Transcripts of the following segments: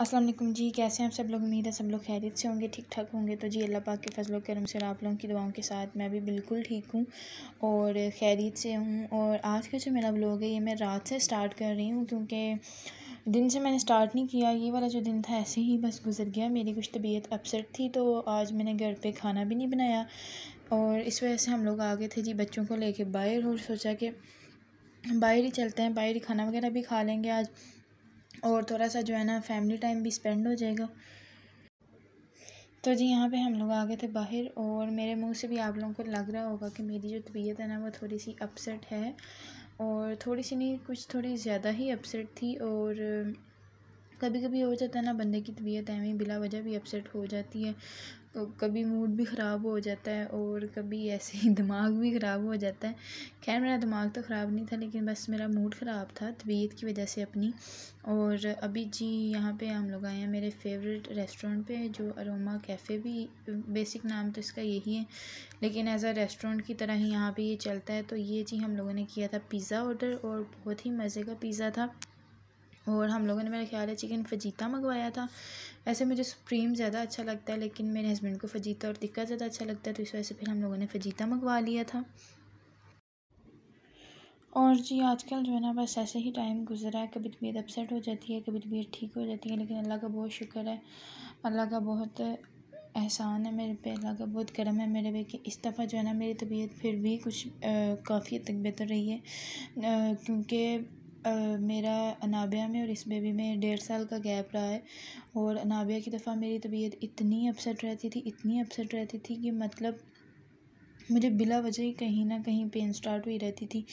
असलम जी कैसे हैं सब लोग उम्मीद है सब लोग खैरियत से होंगे ठीक ठाक होंगे तो जी अल्लाह पाक के के करम से आप लोगों की दुआओं के साथ मैं भी बिल्कुल ठीक हूँ और खैरियत से हूँ और आज का जो मेरा ब्लॉग है ये मैं रात से स्टार्ट कर रही हूँ क्योंकि दिन से मैंने स्टार्ट नहीं किया ये वाला जो दिन था ऐसे ही बस गुजर गया मेरी कुछ तबीयत अपसेट थी तो आज मैंने घर पर खाना भी नहीं बनाया और इस वजह से हम लोग आ गए थे जी बच्चों को कर बाहर और सोचा कि बाहर ही चलते हैं बाहर ही खाना वगैरह भी खा लेंगे आज और थोड़ा सा जो है ना फैमिली टाइम भी स्पेंड हो जाएगा तो जी यहाँ पे हम लोग आ गए थे बाहर और मेरे मुंह से भी आप लोगों को लग रहा होगा कि मेरी जो तबीयत है ना वो थोड़ी सी अपसेट है और थोड़ी सी नहीं कुछ थोड़ी ज़्यादा ही अपसेट थी और कभी कभी हो जाता है ना बंदे की तबीयत एवं बिला वजह भी अपसेट हो जाती है तो कभी मूड भी ख़राब हो जाता है और कभी ऐसे ही दिमाग भी ख़राब हो जाता है खैर मेरा दिमाग तो ख़राब नहीं था लेकिन बस मेरा मूड ख़राब था तबीयत की वजह से अपनी और अभी जी यहाँ पे हम लोग आए हैं मेरे फेवरेट रेस्टोरेंट पे जो अरोमा कैफ़े भी बेसिक नाम तो इसका यही है लेकिन एज आ रेस्टोरेंट की तरह ही यहाँ पर ये चलता है तो ये जी हम लोगों ने किया था पिज़्ज़ा ऑर्डर और बहुत ही मज़े का पिज़्ज़ा था और हम लोगों ने मेरा ख्याल है चिकन फजीता मंगवाया था ऐसे मुझे सुप्रीम ज़्यादा अच्छा लगता है लेकिन मेरे हस्बैंड को फजीता और टिक्का ज़्यादा अच्छा लगता है तो इस वजह से फिर हम लोगों ने फजीता मंगवा लिया था और जी आजकल जो है ना बस ऐसे ही टाइम गुजरा है कभी तबीयत अपसेट हो जाती है कभी तबीयत ठीक हो जाती है लेकिन अल्लाह का बहुत शुक्र है अल्लाह का बहुत एहसान है मेरे पे अल्लाह का बहुत करम है मेरे पे कि इस दफ़ा जो है ना मेरी तबीयत फिर भी कुछ काफ़ी तक बेहतर रही है क्योंकि मेरा अनाबिया में और इस बेबी में डेढ़ साल का गैप रहा है और अनाबिया की दफ़ा मेरी तबीयत इतनी अपसेट रहती थी इतनी अपसेट रहती थी कि मतलब मुझे बिला वजह ही कहीं ना कहीं पेन स्टार्ट हुई रहती थी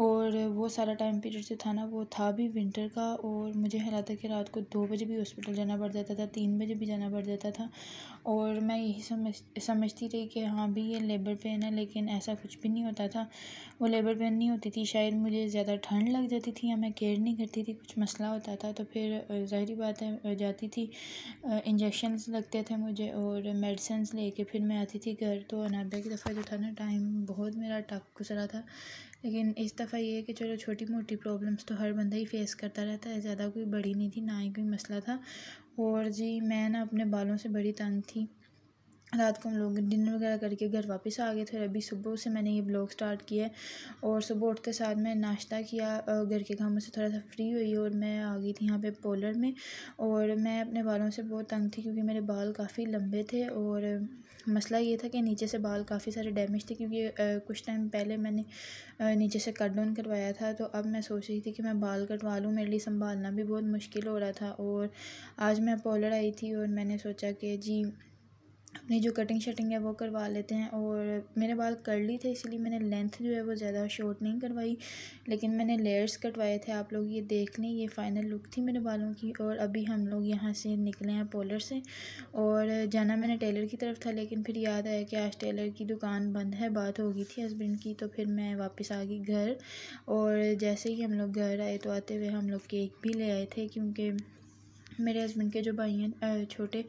और वो सारा टाइम पीरियड जो था ना वो था भी विंटर का और मुझे हालात था कि रात को दो बजे भी हॉस्पिटल जाना पड़ जाता था तीन बजे भी जाना पड़ जाता था और मैं यही समझ समझती रही कि हाँ भी ये लेबर पेन है लेकिन ऐसा कुछ भी नहीं होता था वो लेबर पेन नहीं होती थी शायद मुझे ज़्यादा ठंड लग जाती थी या मैं केयर नहीं करती थी कुछ मसला होता था तो फिर ज़ाहरी बात है जाती थी इंजेक्शन लगते थे मुझे और मेडिसिन ले फिर मैं आती थी घर तो अनाबे की दफ़ा जो था था ना टाइम बहुत मेरा टफ गुजरा था लेकिन इस दफ़ा ये है कि चलो छोटी मोटी प्रॉब्लम्स तो हर बंदा ही फेस करता रहता है ज़्यादा कोई बड़ी नहीं थी ना ही कोई मसला था और जी मैं ना अपने बालों से बड़ी तंग थी रात को हम लोग डिनर वगैरह करके घर वापस आ गए थे और अभी सुबह से मैंने ये ब्लॉग स्टार्ट किया और सुबह उठते साथ मैं नाश्ता किया घर के कामों से थोड़ा सा फ्री हुई और मैं आ गई थी यहाँ पे पोलर में और मैं अपने बालों से बहुत तंग थी क्योंकि मेरे बाल काफ़ी लंबे थे और मसला ये था कि नीचे से बाल काफ़ी सारे डैमेज थे क्योंकि कुछ टाइम पहले मैंने नीचे से कट डाउन करवाया था तो अब मैं सोच रही थी कि मैं बाल कटवा लूँ मेरे लिए संभालना भी बहुत मुश्किल हो रहा था और आज मैं पोलर आई थी और मैंने सोचा कि जी अपनी जो कटिंग शटिंग है वो करवा लेते हैं और मेरे बाल कर ली थे इसलिए मैंने लेंथ जो है वो ज़्यादा शॉर्ट नहीं करवाई लेकिन मैंने लेयर्स कटवाए थे आप लोग ये देख लें ये फ़ाइनल लुक थी मेरे बालों की और अभी हम लोग यहाँ से निकले हैं पोलर से और जाना मैंने टेलर की तरफ था लेकिन फिर याद आया कि आज टेलर की दुकान बंद है बात हो गई थी हस्बैंड की तो फिर मैं वापस आ गई घर और जैसे ही हम लोग घर आए तो आते हुए हम लोग केक भी ले आए थे क्योंकि मेरे हस्बैंड के जो भाई हैं छोटे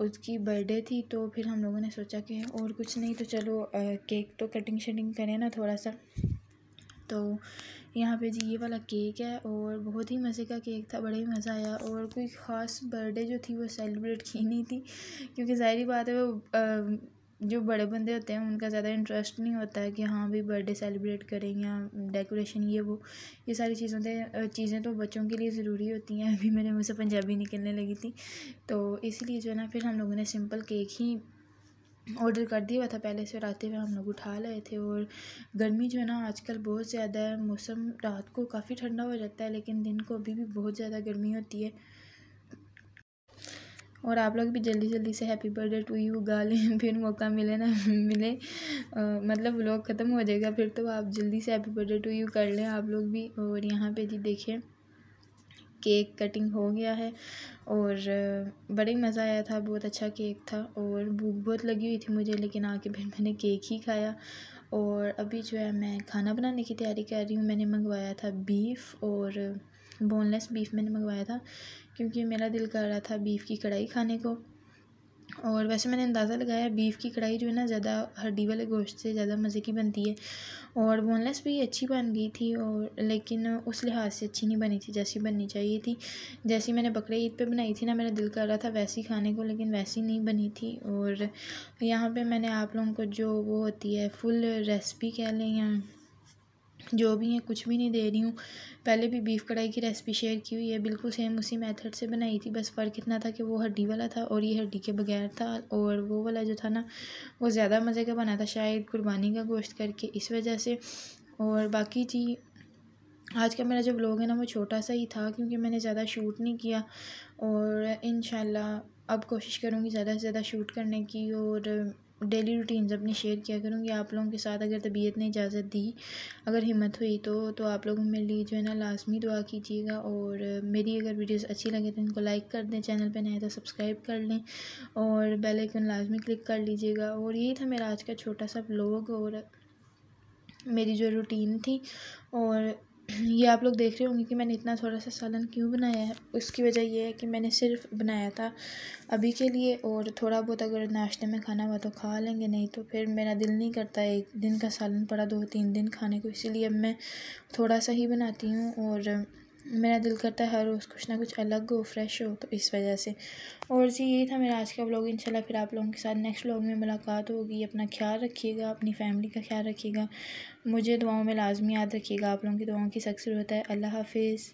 उसकी बर्थडे थी तो फिर हम लोगों ने सोचा कि और कुछ नहीं तो चलो केक तो कटिंग शटिंग करें ना थोड़ा सा तो यहाँ पे जी ये वाला केक है और बहुत ही मज़े का केक था बड़ा ही मज़ा आया और कोई ख़ास बर्थडे जो थी वो सेलिब्रेट की नहीं थी क्योंकि ज़ाहरी बात है वो जो बड़े बंदे होते हैं उनका ज़्यादा इंटरेस्ट नहीं होता है कि हाँ भी बर्थडे सेलिब्रेट करें या डेकोरेशन ये वो ये सारी चीज़ों से चीज़ें तो बच्चों के लिए ज़रूरी होती हैं अभी मेरे मुँह से पंजाबी निकलने लगी थी तो इसलिए जो है ना फिर हम लोगों ने सिंपल केक ही ऑर्डर कर दिया हुआ था पहले से रातें में हम लोग उठा लाए थे और गर्मी जो है ना आजकल बहुत ज़्यादा है मौसम रात को काफ़ी ठंडा हो जाता है लेकिन दिन को अभी भी बहुत ज़्यादा गर्मी होती है और आप लोग भी जल्दी जल्दी से हैप्पी बर्थडे टू यू गा लें फिर मौका मिले ना मिले आ, मतलब लोग ख़त्म हो जाएगा फिर तो आप जल्दी से हैप्पी बर्थडे टू यू कर लें आप लोग भी और यहाँ पे जी देखें केक कटिंग हो गया है और बड़े मज़ा आया था बहुत अच्छा केक था और भूख बहुत लगी हुई थी मुझे लेकिन आके फिर मैंने केक ही खाया और अभी जो है मैं खाना बनाने की तैयारी कर रही हूँ मैंने मंगवाया था बीफ और बोनलेस बीफ मैंने मंगवाया था क्योंकि मेरा दिल कर रहा था बीफ की कढ़ाई खाने को और वैसे मैंने अंदाज़ा लगाया बीफ की कढ़ाई जो है ना ज़्यादा हड्डी वाले गोश्त से ज़्यादा मज़े की बनती है और बोनलेस भी अच्छी बन गई थी और लेकिन उस लिहाज से अच्छी नहीं बनी थी जैसी बननी चाहिए थी जैसी मैंने बकरे ईद पे बनाई थी ना मेरा दिल कर रहा था वैसी खाने को लेकिन वैसी नहीं बनी थी और यहाँ पर मैंने आप लोगों को जो वो होती है फुल रेसिपी कह लें या जो भी हैं कुछ भी नहीं दे रही हूँ पहले भी बीफ कढ़ाई की रेसिपी शेयर की हुई है बिल्कुल सेम उसी मेथड से बनाई थी बस फ़र्क इतना था कि वो हड्डी वाला था और ये हड्डी के बगैर था और वो वाला जो था ना वो ज़्यादा मज़े का बना था शायद कुर्बानी का गोश्त करके इस वजह से और बाकी थी आज का मेरा जो ब्लॉग है ना वो छोटा सा ही था क्योंकि मैंने ज़्यादा शूट नहीं किया और इन अब कोशिश करूँगी ज़्यादा से ज़्यादा शूट करने की और डेली रूटीन्स अपने शेयर किया करूँगी आप लोगों के साथ अगर तबीयत ने इजाज़त दी अगर हिम्मत हुई तो तो आप लोग मेरे लिए जो है ना लाजमी दुआ कीजिएगा और मेरी अगर वीडियोस अच्छी लगे तो इनको लाइक कर दें चैनल पर नए तो सब्सक्राइब कर लें और बेल आइकन लाजमी क्लिक कर लीजिएगा और यही था मेरा आज का छोटा सा ब्लॉग और मेरी जो रूटीन थी और ये आप लोग देख रहे होंगे कि मैंने इतना थोड़ा सा सालन क्यों बनाया है उसकी वजह ये है कि मैंने सिर्फ बनाया था अभी के लिए और थोड़ा बहुत अगर नाश्ते में खाना हुआ तो खा लेंगे नहीं तो फिर मेरा दिल नहीं करता एक दिन का सालन पड़ा दो तीन दिन खाने को इसीलिए मैं थोड़ा सा ही बनाती हूँ और મને દિલ કરતા હર ઉસ કુછ ના કુછ અલગ હો ફ્રેશ હો તો ઇસ વજહ સે ઓર જી યહી થા મેરા આજ કા વ્લોગ ઇન્શા અલ્લાહ ફિર આપ લોગો કે સાથ નેક્સ્ટ વ્લોગ મે મુલાકાત હોગી અપના ખ્યાલ રખિયેગા અપની ફેમિલી કા ખ્યાલ રખિયેગા મુજે દુઆઓ મે لازમી યાદ રખિયેગા આપ લોગો કે દુઆઓ કી સકસેદ હોતા હૈ અલ્લાહ હાફિઝ